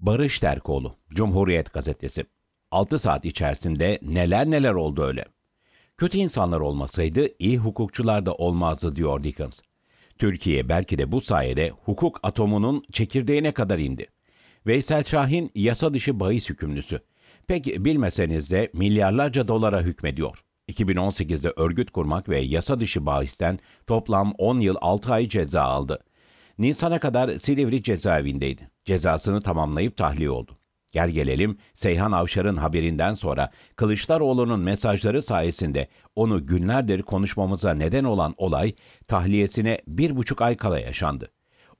Barış Terkoğlu, Cumhuriyet Gazetesi. 6 saat içerisinde neler neler oldu öyle. Kötü insanlar olmasaydı iyi hukukçular da olmazdı diyor Dickens. Türkiye belki de bu sayede hukuk atomunun çekirdeğine kadar indi. Veysel Şahin yasa dışı bahis hükümlüsü. Pek bilmeseniz de milyarlarca dolara hükmediyor. 2018'de örgüt kurmak ve yasa dışı bahisten toplam 10 yıl 6 ay ceza aldı. Nisan'a kadar Silivri cezaevindeydi. Cezasını tamamlayıp tahliye oldu. Gel gelelim Seyhan Avşar'ın haberinden sonra Kılıçdaroğlu'nun mesajları sayesinde onu günlerdir konuşmamıza neden olan olay tahliyesine bir buçuk ay kala yaşandı.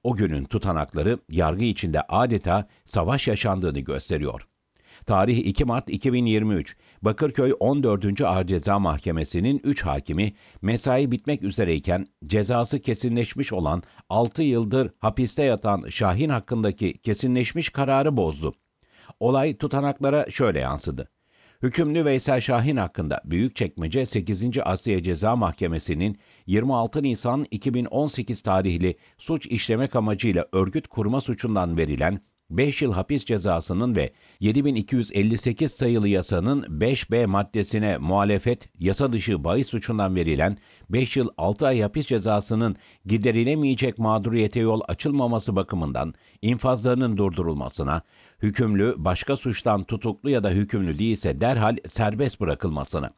O günün tutanakları yargı içinde adeta savaş yaşandığını gösteriyor. Tarih 2 Mart 2023. Bakırköy 14. Ağır Ceza Mahkemesi'nin 3 hakimi mesai bitmek üzereyken cezası kesinleşmiş olan 6 yıldır hapiste yatan Şahin hakkındaki kesinleşmiş kararı bozdu. Olay tutanaklara şöyle yansıdı. Hükümlü Veysel Şahin hakkında Büyükçekmece 8. Asya Ceza Mahkemesi'nin 26 Nisan 2018 tarihli suç işlemek amacıyla örgüt kurma suçundan verilen 5 yıl hapis cezasının ve 7258 sayılı yasanın 5B maddesine muhalefet, yasa dışı bahis suçundan verilen 5 yıl 6 ay hapis cezasının giderilemeyecek mağduriyete yol açılmaması bakımından infazlarının durdurulmasına, hükümlü başka suçtan tutuklu ya da hükümlü değilse derhal serbest bırakılmasına.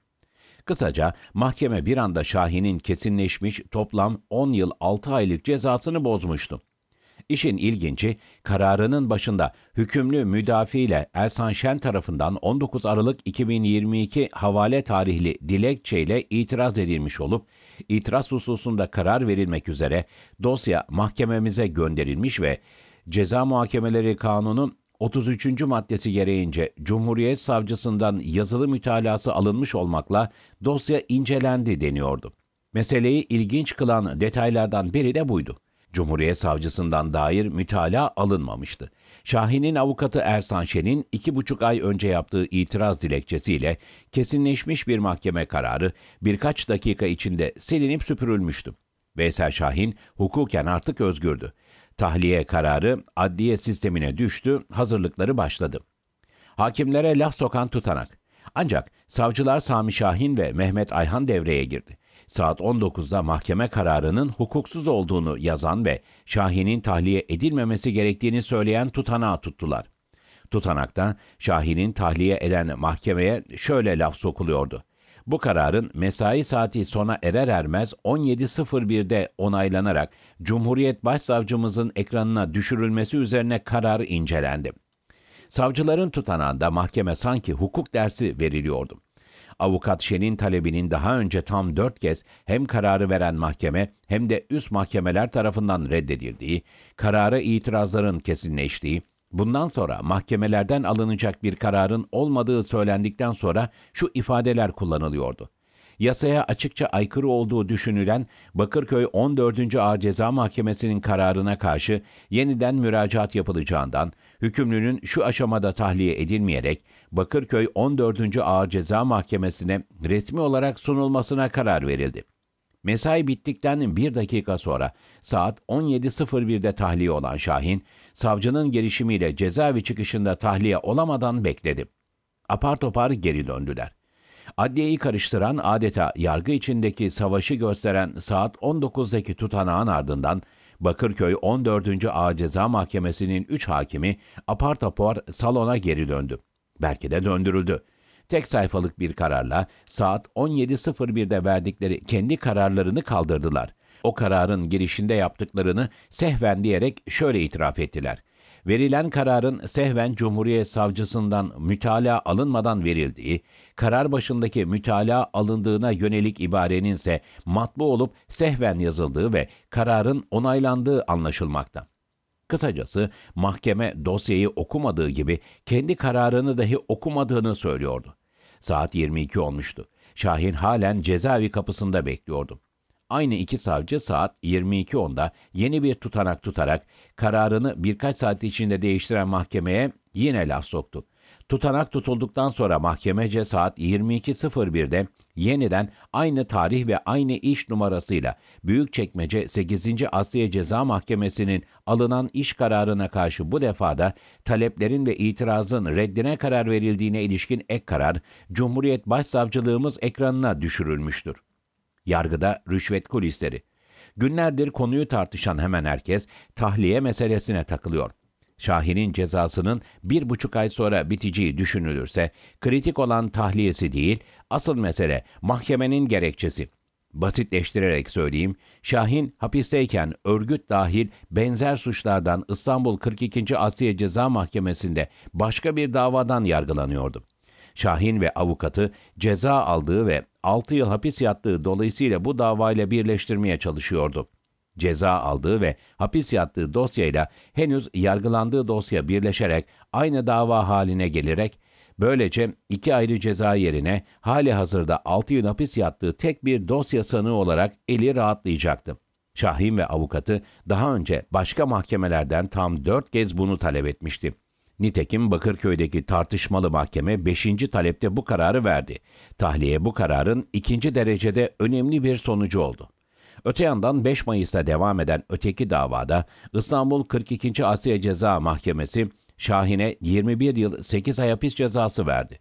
Kısaca mahkeme bir anda Şahin'in kesinleşmiş toplam 10 yıl 6 aylık cezasını bozmuştu. İşin ilginci, kararının başında hükümlü müdafiyle Elsan Şen tarafından 19 Aralık 2022 havale tarihli dilekçeyle itiraz edilmiş olup, itiraz hususunda karar verilmek üzere dosya mahkememize gönderilmiş ve Ceza Muhakemeleri Kanunu 33. maddesi gereğince Cumhuriyet Savcısından yazılı mütalası alınmış olmakla dosya incelendi deniyordu. Meseleyi ilginç kılan detaylardan biri de buydu. Cumhuriyet Savcısından dair mütalaa alınmamıştı. Şahin'in avukatı Ersan Şen'in iki buçuk ay önce yaptığı itiraz dilekçesiyle kesinleşmiş bir mahkeme kararı birkaç dakika içinde silinip süpürülmüştü. Veysel Şahin hukuken artık özgürdü. Tahliye kararı adliye sistemine düştü, hazırlıkları başladı. Hakimlere laf sokan tutanak. Ancak savcılar Sami Şahin ve Mehmet Ayhan devreye girdi. Saat 19'da mahkeme kararının hukuksuz olduğunu yazan ve Şahin'in tahliye edilmemesi gerektiğini söyleyen tutanağı tuttular. Tutanakta Şahin'in tahliye eden mahkemeye şöyle laf sokuluyordu. Bu kararın mesai saati sona erer ermez 17.01'de onaylanarak Cumhuriyet Başsavcımızın ekranına düşürülmesi üzerine karar incelendi. Savcıların tutanağında mahkeme sanki hukuk dersi veriliyordu. Avukat Şen'in talebinin daha önce tam dört kez hem kararı veren mahkeme hem de üst mahkemeler tarafından reddedildiği, kararı itirazların kesinleştiği, bundan sonra mahkemelerden alınacak bir kararın olmadığı söylendikten sonra şu ifadeler kullanılıyordu yasaya açıkça aykırı olduğu düşünülen Bakırköy 14. Ağır Ceza Mahkemesi'nin kararına karşı yeniden müracaat yapılacağından, hükümlünün şu aşamada tahliye edilmeyerek Bakırköy 14. Ağır Ceza Mahkemesi'ne resmi olarak sunulmasına karar verildi. Mesai bittikten bir dakika sonra saat 17.01'de tahliye olan Şahin, savcının gelişimiyle cezaevi çıkışında tahliye olamadan bekledi. Apar topar geri döndüler. Adliyeyi karıştıran adeta yargı içindeki savaşı gösteren saat 19'daki tutanağın ardından Bakırköy 14. Ağır Ceza Mahkemesi'nin 3 hakimi apar topar salona geri döndü. Belki de döndürüldü. Tek sayfalık bir kararla saat 17.01'de verdikleri kendi kararlarını kaldırdılar. O kararın girişinde yaptıklarını sehven diyerek şöyle itiraf ettiler verilen kararın sehven Cumhuriyet Savcısından mütalaa alınmadan verildiği, karar başındaki mütalaa alındığına yönelik ibarenin ise matbu olup sehven yazıldığı ve kararın onaylandığı anlaşılmakta. Kısacası mahkeme dosyayı okumadığı gibi kendi kararını dahi okumadığını söylüyordu. Saat 22 olmuştu. Şahin halen cezaevi kapısında bekliyordu. Aynı iki savcı saat 22.10'da yeni bir tutanak tutarak kararını birkaç saat içinde değiştiren mahkemeye yine laf soktu. Tutanak tutulduktan sonra mahkemece saat 22.01'de yeniden aynı tarih ve aynı iş numarasıyla Büyükçekmece 8. Asya Ceza Mahkemesi'nin alınan iş kararına karşı bu defada taleplerin ve itirazın reddine karar verildiğine ilişkin ek karar Cumhuriyet Başsavcılığımız ekranına düşürülmüştür yargıda rüşvet kulisleri. Günlerdir konuyu tartışan hemen herkes tahliye meselesine takılıyor. Şahin'in cezasının bir buçuk ay sonra biteceği düşünülürse kritik olan tahliyesi değil, asıl mesele mahkemenin gerekçesi. Basitleştirerek söyleyeyim, Şahin hapisteyken örgüt dahil benzer suçlardan İstanbul 42. Asya Ceza Mahkemesi'nde başka bir davadan yargılanıyordu. Şahin ve avukatı ceza aldığı ve 6 yıl hapis yattığı dolayısıyla bu davayla birleştirmeye çalışıyordu. Ceza aldığı ve hapis yattığı dosyayla henüz yargılandığı dosya birleşerek aynı dava haline gelerek böylece iki ayrı ceza yerine hali hazırda 6 yıl hapis yattığı tek bir dosya sanığı olarak eli rahatlayacaktı. Şahin ve avukatı daha önce başka mahkemelerden tam 4 kez bunu talep etmişti. Nitekim Bakırköy'deki tartışmalı mahkeme 5. talepte bu kararı verdi. Tahliye bu kararın ikinci derecede önemli bir sonucu oldu. Öte yandan 5 Mayıs'ta devam eden öteki davada İstanbul 42. Asya Ceza Mahkemesi Şahin'e 21 yıl 8 ay hapis cezası verdi.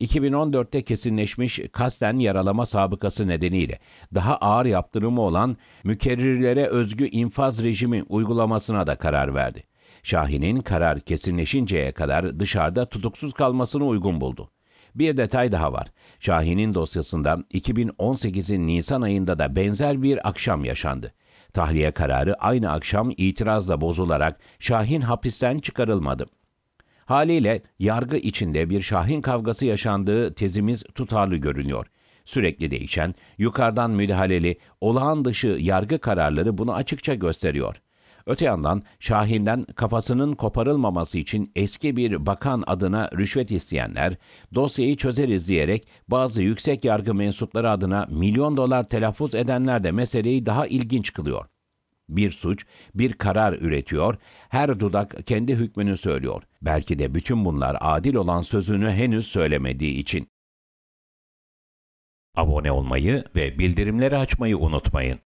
2014'te kesinleşmiş kasten yaralama sabıkası nedeniyle daha ağır yaptırımı olan mükerrirlere özgü infaz rejimi uygulamasına da karar verdi. Şahin'in karar kesinleşinceye kadar dışarıda tutuksuz kalmasını uygun buldu. Bir detay daha var. Şahin'in dosyasında 2018'in Nisan ayında da benzer bir akşam yaşandı. Tahliye kararı aynı akşam itirazla bozularak Şahin hapisten çıkarılmadı. Haliyle yargı içinde bir Şahin kavgası yaşandığı tezimiz tutarlı görünüyor. Sürekli değişen, yukarıdan müdahaleli, olağan dışı yargı kararları bunu açıkça gösteriyor. Öte yandan Şahin'den kafasının koparılmaması için eski bir bakan adına rüşvet isteyenler dosyayı çözeriz diyerek bazı yüksek yargı mensupları adına milyon dolar telaffuz edenler de meseleyi daha ilginç kılıyor. Bir suç, bir karar üretiyor, her dudak kendi hükmünü söylüyor. Belki de bütün bunlar adil olan sözünü henüz söylemediği için. Abone olmayı ve bildirimleri açmayı unutmayın.